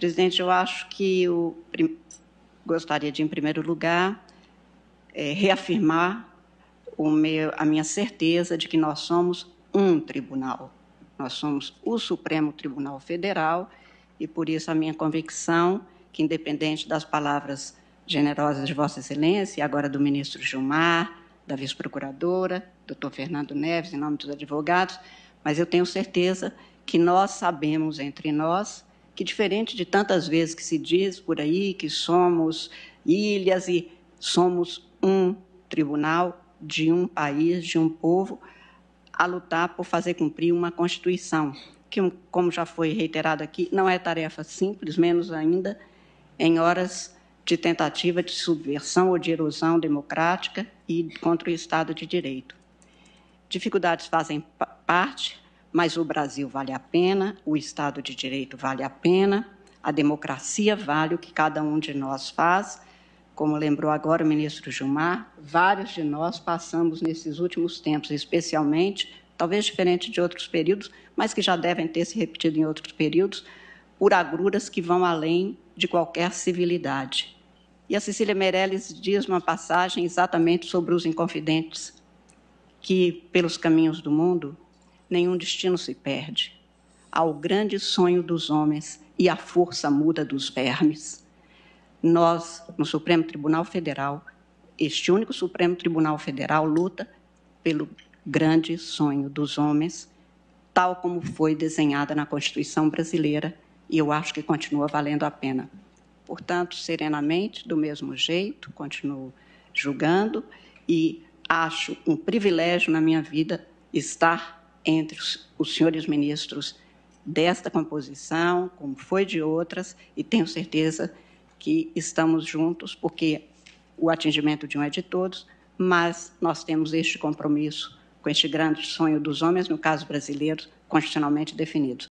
Presidente, eu acho que eu gostaria de, em primeiro lugar, é, reafirmar meu, a minha certeza de que nós somos um tribunal. Nós somos o Supremo Tribunal Federal e, por isso, a minha convicção que, independente das palavras generosas de Vossa Excelência, e agora do ministro Gilmar, da vice-procuradora, doutor Fernando Neves, em nome dos advogados, mas eu tenho certeza que nós sabemos entre nós que diferente de tantas vezes que se diz por aí que somos ilhas e somos um tribunal de um país, de um povo, a lutar por fazer cumprir uma Constituição, que, como já foi reiterado aqui, não é tarefa simples, menos ainda em horas de tentativa de subversão ou de erosão democrática e contra o Estado de Direito. Dificuldades fazem parte mas o Brasil vale a pena, o Estado de Direito vale a pena, a democracia vale o que cada um de nós faz. Como lembrou agora o ministro Gilmar, vários de nós passamos nesses últimos tempos, especialmente, talvez diferente de outros períodos, mas que já devem ter se repetido em outros períodos, por agruras que vão além de qualquer civilidade. E a Cecília Meirelles diz uma passagem exatamente sobre os inconfidentes, que, pelos caminhos do mundo, nenhum destino se perde. Ao grande sonho dos homens e à força muda dos vermes. Nós, no Supremo Tribunal Federal, este único Supremo Tribunal Federal luta pelo grande sonho dos homens, tal como foi desenhada na Constituição brasileira, e eu acho que continua valendo a pena. Portanto, serenamente, do mesmo jeito, continuo julgando e acho um privilégio na minha vida estar entre os, os senhores ministros desta composição, como foi de outras, e tenho certeza que estamos juntos, porque o atingimento de um é de todos, mas nós temos este compromisso com este grande sonho dos homens, no caso brasileiro, constitucionalmente definido.